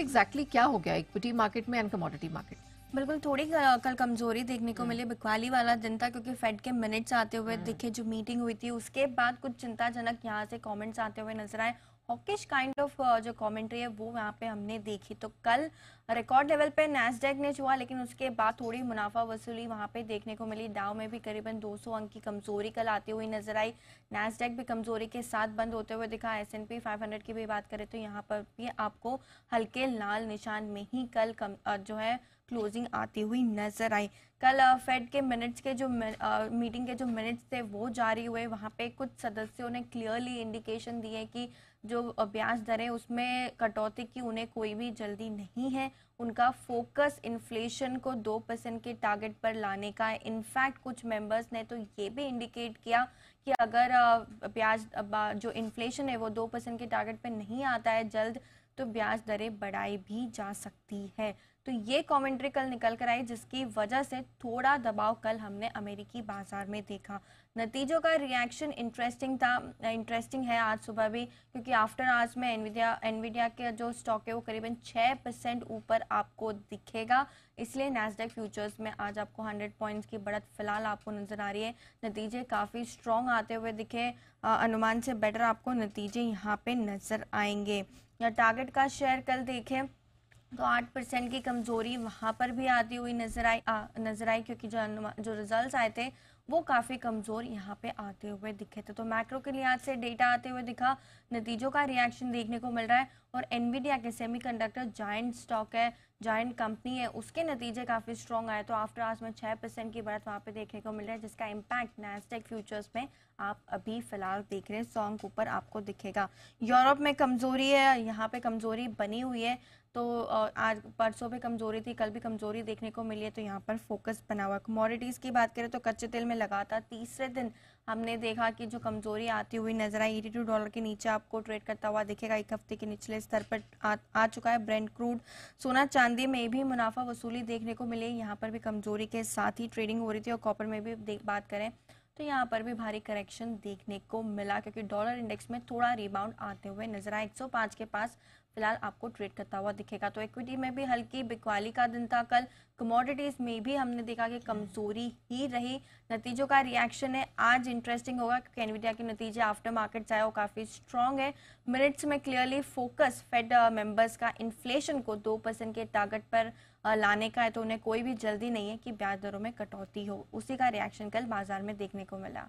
Exactly क्या हो गया इक्विटी मार्केट में एंड कमोडिटी मार्केट बिल्कुल थोड़ी कल कमजोरी देखने को हम्म। मिली बिकवाली वाला जनता क्योंकि फेड के मिनट्स आते हुए हम्म। दिखे जो मीटिंग हुई थी उसके बाद कुछ चिंताजनक यहाँ से कमेंट्स आते हुए नजर आए हॉकिश किस काइंड ऑफ जो कमेंट्री है वो यहाँ पे हमने देखी तो कल रिकॉर्ड लेवल पे नैसडेक ने छुआ लेकिन उसके बाद थोड़ी मुनाफा वसूली वहाँ पे देखने को मिली डाव में भी करीबन 200 अंक की कमजोरी कल आती हुई नजर आई नैसडेक भी कमजोरी के साथ बंद होते हुए दिखा एस एन पी की भी बात करें तो यहाँ पर भी आपको हल्के लाल निशान में ही कल कम, जो है क्लोजिंग आती हुई नजर आई कल फेड के मिनट्स के जो मीटिंग के जो मिनट्स थे वो जारी हुए वहाँ पे कुछ सदस्यों ने क्लियरली इंडिकेशन दी है कि जो ब्याज दरें उसमें कटौती की उन्हें कोई भी जल्दी नहीं है उनका फोकस इन्फ्लेशन को दो परसेंट के टारगेट पर लाने का है इनफैक्ट कुछ मेंबर्स ने तो ये भी इंडिकेट किया कि अगर ब्याज जो इन्फ्लेशन है वो दो परसेंट के टारगेट पर नहीं आता है जल्द तो ब्याज दरें बढ़ाई भी जा सकती है तो ये कॉमेंट्री कल निकल कर आई जिसकी वजह से थोड़ा दबाव कल हमने अमेरिकी बाजार में देखा नतीजों का रिएक्शन इंटरेस्टिंग था इंटरेस्टिंग है आज सुबह भी क्योंकि आफ्टर आज में एनविडिया एनविडिया के जो स्टॉक है वो करीबन छः परसेंट ऊपर आपको दिखेगा इसलिए नेस्डेक फ्यूचर्स में आज आपको हंड्रेड पॉइंट्स की बढ़त फिलहाल आपको नज़र आ रही है नतीजे काफ़ी स्ट्रॉन्ग आते हुए दिखे अनुमान से बेटर आपको नतीजे यहाँ पर नज़र आएंगे या टारगेट का शेयर कल देखें तो आठ परसेंट की कमज़ोरी वहां पर भी आती हुई नज़र आई नज़र आई क्योंकि जो जो रिजल्ट्स आए थे वो काफ़ी कमज़ोर यहाँ पे आते हुए दिखे थे तो मैक्रो के लिहाज से डेटा आते हुए दिखा नतीजों का रिएक्शन देखने को मिल रहा है और एनवीडिया के सेमीकंडक्टर जॉइंट स्टॉक है जॉइंट कंपनी है उसके नतीजे काफ़ी स्ट्रॉन्ग आए तो आफ्टर आज में छः परसेंट की बढ़त वहाँ पे देखने को मिल रहा है जिसका इम्पैक्ट नैसटेक फ्यूचर्स में आप अभी फिलहाल देख रहे हैं सॉन्ग ऊपर आपको दिखेगा यूरोप में कमज़ोरी है यहाँ पे कमज़ोरी बनी हुई है तो आज परसों भी कमज़ोरी थी कल भी कमज़ोरी देखने को मिली है तो यहाँ पर फोकस बना हुआ कमोडिटीज़ की बात करें तो कच्चे तेल में लगातार तीसरे दिन हमने देखा कि जो कमजोरी आती हुई नजर आई एटी डॉलर के नीचे आपको ट्रेड करता हुआ दिखेगा एक हफ्ते के निचले स्तर पर आ, आ चुका है ब्रेंड क्रूड सोना चांदी में भी मुनाफा वसूली देखने को मिली यहाँ पर भी कमजोरी के साथ ही ट्रेडिंग हो रही थी और कॉपर में भी बात करें तो यहाँ पर भी भारी करेक्शन देखने को मिला क्योंकि डॉलर इंडेक्स में थोड़ा रिबाउंड आते हुए नजर आए एक के पास फिलहाल आपको ट्रेड करता हुआ दिखेगा तो इक्विटी में भी हल्की बिकवाली का दिन था कल कमोडिटीज में भी हमने देखा कि कमजोरी ही रही नतीजों का रिएक्शन है आज इंटरेस्टिंग होगा क्योंकि एनविडिया के नतीजे आफ्टर मार्केट चाहे वो काफ़ी स्ट्रांग है मिनट्स में क्लियरली फोकस फेड मेंबर्स का इन्फ्लेशन को दो परसेंट के टारगेट पर uh, लाने का है तो उन्हें कोई भी जल्दी नहीं है कि ब्याज दरों में कटौती हो उसी का रिएक्शन कल बाजार में देखने को मिला